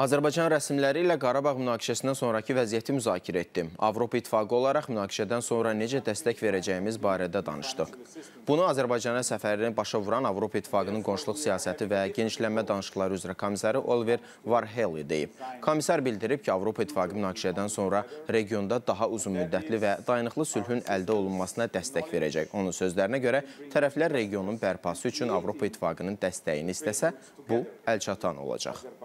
Azərbaycan rəsmləri ilə Qarabağ münaqişəsindən sonrakı vəziyyəti müzakirə etdi. Avropa İttifaqı olaraq münaqişədən sonra necə dəstək verəcəyimiz barədə danışdıq. Bunu Azərbaycana səfərini başa vuran Avropa İttifaqının qonşuluq siyasəti və genişlənmə danışıqları üzrə komissarı Oliver Varhelyi deyib. Komissar bildirib ki, Avropa İttifaqı münaqişədən sonra regionda daha uzunmüddətli və dayanıqlı sülhün əldə olunmasına dəstək verəcək. Onun sözlərinə görə tərəflər regionun bərpası üçün Avropa İttifaqının dəstəyini istəsə, bu əlçatan olacaq.